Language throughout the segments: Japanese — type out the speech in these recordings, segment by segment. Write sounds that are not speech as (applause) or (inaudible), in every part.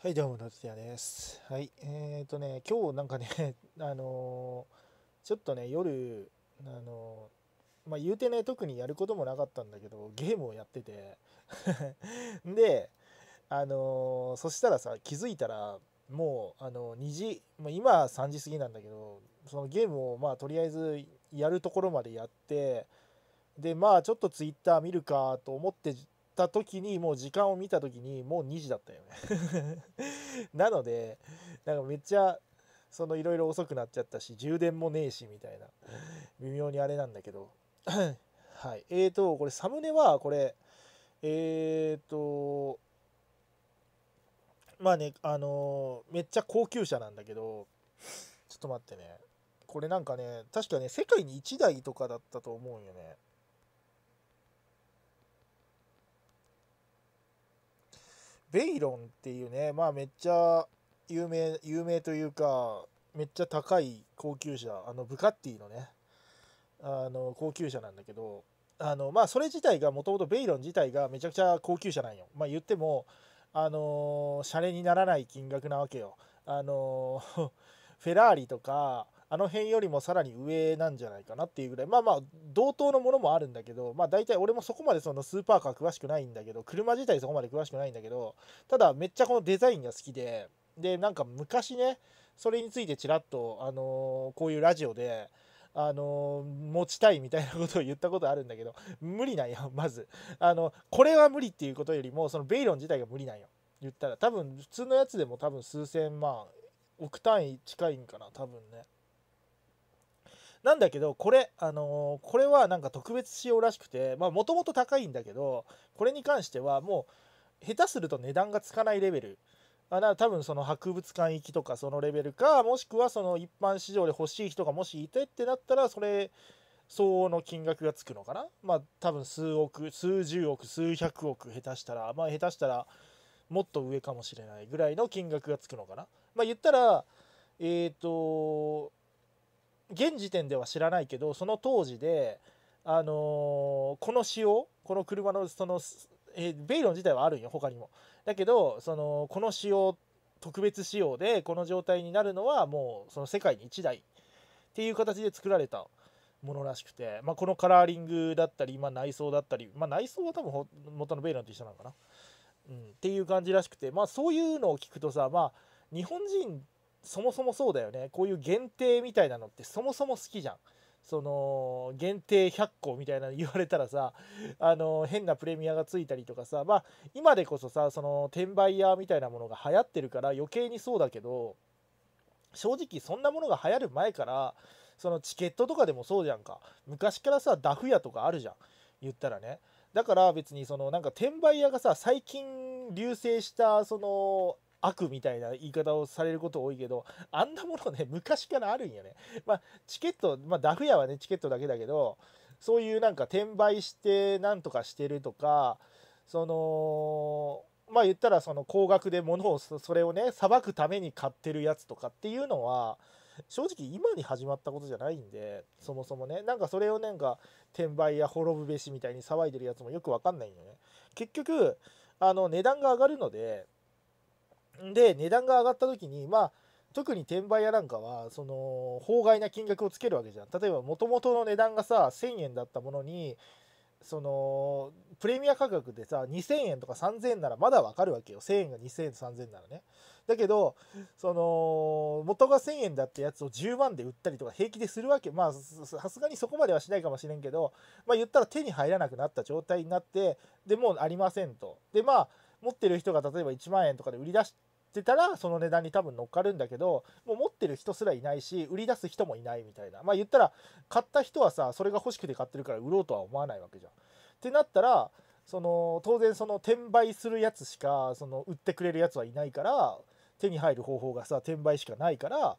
はい、どうも、なつです。はい、えっ、ー、とね、今日なんかね、(laughs) あのー、ちょっとね、夜、あのー、まあ、言うてね、特にやることもなかったんだけど、ゲームをやってて (laughs) で、あのそしたらさ、気づいたら、もう、あの2時、まあ、今3時過ぎなんだけど、そのゲームを、まあ、とりあえずやるところまでやって、で、まあ、ちょっとツイッター見るかと思って、た時にもう時間を見た時にもう2時だったよね (laughs) なのでなんかめっちゃそのいろいろ遅くなっちゃったし充電もねえしみたいな微妙にあれなんだけど (coughs) はいえーとこれサムネはこれえーとまあねあのー、めっちゃ高級車なんだけどちょっと待ってねこれなんかね確かね世界に1台とかだったと思うよねベイロンっていうね、まあめっちゃ有名、有名というか、めっちゃ高い高級車、あの、ブカッティのね、あの、高級車なんだけど、あの、まあそれ自体が、もともとベイロン自体がめちゃくちゃ高級車なんよ。まあ言っても、あのー、シャレにならない金額なわけよ。あのー、フェラーリとか、あの辺よりもさらに上なんじゃないかなっていうぐらいまあまあ同等のものもあるんだけどまあ大体俺もそこまでそのスーパーカー詳しくないんだけど車自体そこまで詳しくないんだけどただめっちゃこのデザインが好きででなんか昔ねそれについてちらっと、あのこういうラジオであの持ちたいみたいなことを言ったことあるんだけど無理なんよまずあのこれは無理っていうことよりもそのベイロン自体が無理なんよ言ったら多分普通のやつでも多分数千万億単位近いんかな多分ねなんだけどこれあのー、これはなんか特別仕様らしくてまあもともと高いんだけどこれに関してはもう下手すると値段がつかないレベルあな多分その博物館行きとかそのレベルかもしくはその一般市場で欲しい人がもしいてってなったらそれ相応の金額がつくのかなまあ多分数億数十億数百億下手したらまあ下手したらもっと上かもしれないぐらいの金額がつくのかなまあ言ったらえっ、ー、と現時点では知らないけどその当時で、あのー、この仕様この車のその、えー、ベイロン自体はあるんよ他にも。だけどそのこの仕様特別仕様でこの状態になるのはもうその世界に1台っていう形で作られたものらしくて、まあ、このカラーリングだったり、まあ、内装だったり、まあ、内装は多分元のベイロンと一緒なのかな、うん、っていう感じらしくて、まあ、そういうのを聞くとさ、まあ、日本人そもそもそうだよねこういう限定みたいなのってそもそも好きじゃんその限定100個みたいなの言われたらさあの変なプレミアがついたりとかさまあ今でこそさその転売屋みたいなものが流行ってるから余計にそうだけど正直そんなものが流行る前からそのチケットとかでもそうじゃんか昔からさダフ屋とかあるじゃん言ったらねだから別にそのなんか転売屋がさ最近流星したその悪みたいな言い方をされること多いけどあんなものね (laughs) 昔からあるんよね。まあ、チケット、まあ、ダフ屋はねチケットだけだけどそういうなんか転売してなんとかしてるとかそのまあ言ったらその高額で物をそれをねさばくために買ってるやつとかっていうのは正直今に始まったことじゃないんでそもそもねなんかそれをなんか転売や滅ぶべしみたいに騒いでるやつもよくわかんないんよね結局あの値段が上がるのでで値段が上がった時にまあ特に転売屋なんかはその法外な金額をつけるわけじゃん例えばもともとの値段がさ1000円だったものにそのプレミア価格でさ2000円とか3000円ならまだわかるわけよ1000円が2000円と3000円ならねだけどその元が1000円だったやつを10万で売ったりとか平気でするわけまあさすがにそこまではしないかもしれんけどまあ言ったら手に入らなくなった状態になってでもうありませんとでまあ持ってる人が例えば1万円とかで売り出してってたらその値段に多分乗っかるんだけどもう持ってる人すらいないし売り出す人もいないみたいなまあ言ったら買った人はさそれが欲しくて買ってるから売ろうとは思わないわけじゃん。ってなったらその当然その転売するやつしかその売ってくれるやつはいないから手に入る方法がさ転売しかないから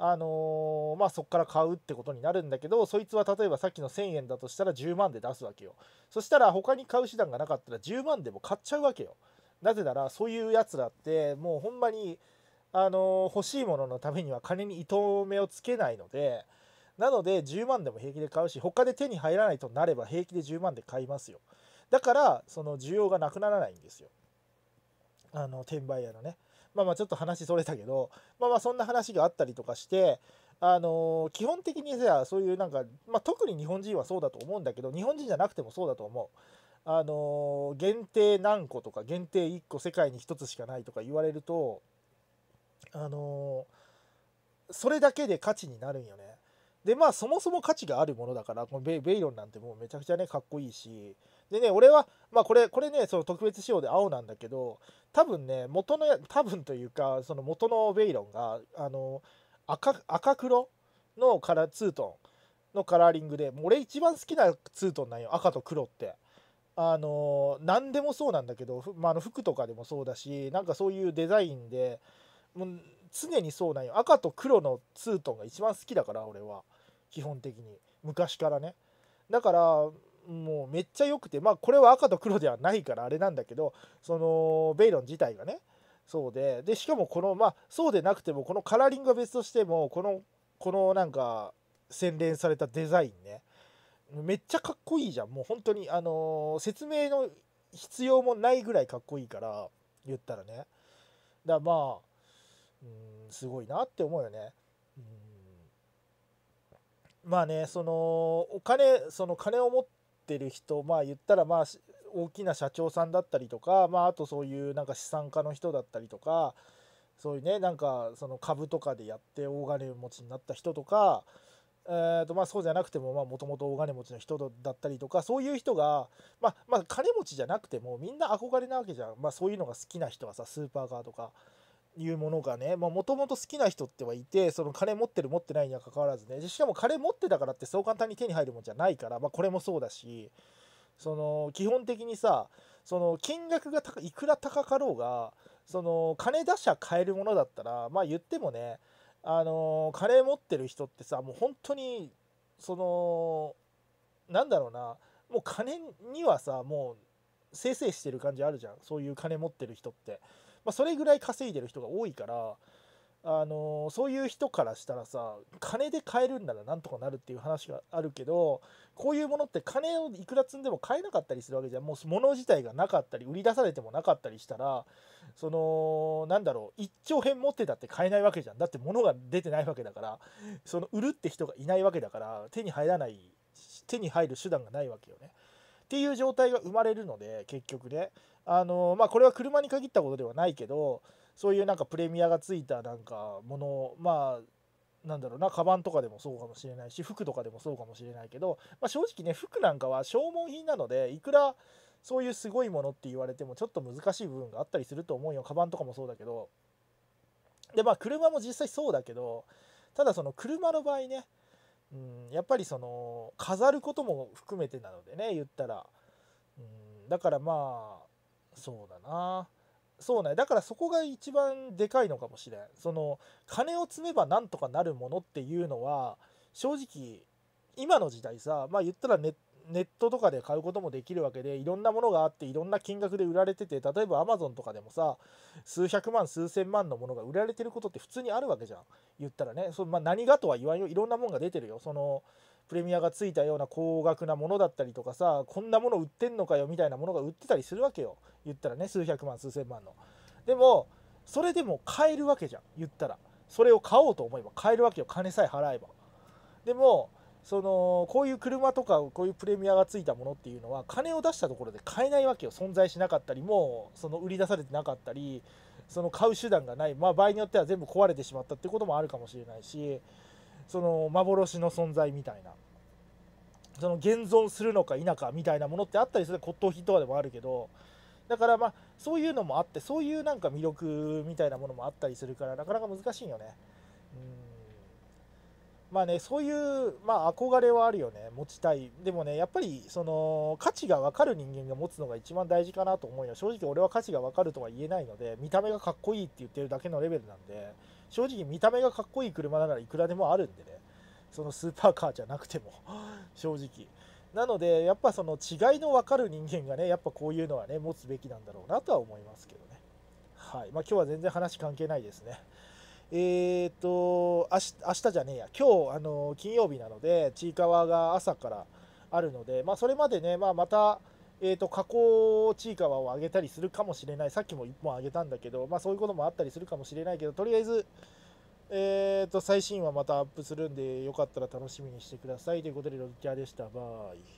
あのー、まあそっから買うってことになるんだけどそいつは例えばさっきの1,000円だとしたら10万で出すわけよそしたら他に買う手段がなかったら10万でも買っちゃうわけよなぜならそういうやつらってもうほんまにあの欲しいもののためには金に糸目をつけないのでなので10万でも平気で買うし他で手に入らないとなれば平気で10万で買いますよだからその需要がなくならないんですよあの転売屋のねまあまあちょっと話それたけどまあまあそんな話があったりとかしてあの基本的にさそういうなんか、まあ、特に日本人はそうだと思うんだけど日本人じゃなくてもそうだと思うあの限定何個とか限定1個世界に1つしかないとか言われるとあのそれだけで価値になるんよね。でまあそもそも価値があるものだからこのベイロンなんてもうめちゃくちゃねかっこいいしでね俺はまあこれこれねその特別仕様で青なんだけど多分ね元の多分というかその元のベイロンがあの赤赤黒のカラーツートンのカラーリングでもう俺一番好きなツートンなんよ赤と黒って。あの何でもそうなんだけど、まあ、の服とかでもそうだしなんかそういうデザインでもう常にそうなんよ赤と黒のツートンが一番好きだから俺は基本的に昔からねだからもうめっちゃ良くてまあこれは赤と黒ではないからあれなんだけどそのベイロン自体がねそうででしかもこのまあそうでなくてもこのカラーリングは別としてもこのこのなんか洗練されたデザインねめっちゃかっこいいじゃんもう本当にあのー、説明の必要もないぐらいかっこいいから言ったらねだからまあうんすごいなって思うよねうんまあねそのお金その金を持ってる人まあ言ったらまあ大きな社長さんだったりとかまああとそういうなんか資産家の人だったりとかそういうねなんかその株とかでやって大金持ちになった人とかえーとまあ、そうじゃなくてももともと大金持ちの人だったりとかそういう人が、まあまあ、金持ちじゃなくてもみんな憧れなわけじゃん、まあ、そういうのが好きな人はさスーパーカーとかいうものがねもともと好きな人ってはいてその金持ってる持ってないにはかかわらずねしかも金持ってたからってそう簡単に手に入るもんじゃないから、まあ、これもそうだしその基本的にさその金額がいくら高かろうがその金出しゃ買えるものだったらまあ言ってもねあのカレー持ってる人ってさもう本当にそのなんだろうなもう金にはさもうせいせいしてる感じあるじゃんそういう金持ってる人って、まあ、それぐらい稼いでる人が多いからあのそういう人からしたらさ金で買えるんならなんとかなるっていう話があるけどこういうものって金をいくら積んでも買えなかったりするわけじゃんもう物自体がなかったり売り出されてもなかったりしたらそのなんだろう1兆円持ってたって買えないわけじゃんだって物が出てないわけだからその売るって人がいないわけだから手に入らない手に入る手段がないわけよね。っていう状態が生まれるので結局ねあのまあこれは車に限ったことではないけどそういうなんかプレミアがついたなんかものまあなんだろうなカバンとかでもそうかもしれないし服とかでもそうかもしれないけど、まあ、正直ね服なんかは消耗品なのでいくらそういうすごいものって言われてもちょっと難しい部分があったりすると思うよカバンとかもそうだけどでまあ車も実際そうだけどただその車の場合ねうんやっぱりその飾ることも含めてなのでね言ったらうんだからまあそうだなそうねだからそこが一番でかいのかもしれんその金を積めばなんとかなるものっていうのは正直今の時代さまあ言ったらネッネットとかで買うこともできるわけでいろんなものがあっていろんな金額で売られてて例えば Amazon とかでもさ数百万数千万のものが売られてることって普通にあるわけじゃん言ったらねそ、まあ、何がとは言わんよいろんなもんが出てるよそのプレミアがついたような高額なものだったりとかさこんなもの売ってんのかよみたいなものが売ってたりするわけよ言ったらね数百万数千万のでもそれでも買えるわけじゃん言ったらそれを買おうと思えば買えるわけよ金さえ払えばでもそのこういう車とかこういうプレミアがついたものっていうのは金を出したところで買えないわけよ存在しなかったりもその売り出されてなかったりその買う手段がない、まあ、場合によっては全部壊れてしまったってこともあるかもしれないしその幻の存在みたいなその現存するのか否かみたいなものってあったりする骨董品とかでもあるけどだからまあそういうのもあってそういうなんか魅力みたいなものもあったりするからなかなか難しいよね。まあね、そういう、まあ、憧れはあるよね、持ちたい。でもね、やっぱりその価値が分かる人間が持つのが一番大事かなと思うよ。正直俺は価値が分かるとは言えないので、見た目がかっこいいって言ってるだけのレベルなんで、正直見た目がかっこいい車ならいくらでもあるんでね、そのスーパーカーじゃなくても、(laughs) 正直。なので、やっぱその違いの分かる人間がね、やっぱこういうのはね、持つべきなんだろうなとは思いますけどね。はい。まあ今日は全然話関係ないですね。えー、っと明日、明日じゃねえや、今日あの金曜日なので、ちいかわが朝からあるので、まあ、それまでね、まあ、また、えー、と加工ちいかわを上げたりするかもしれない、さっきも1本上げたんだけど、まあ、そういうこともあったりするかもしれないけど、とりあえず、えー、と最新話またアップするんで、よかったら楽しみにしてくださいということで、ロッキャーでした。バイ。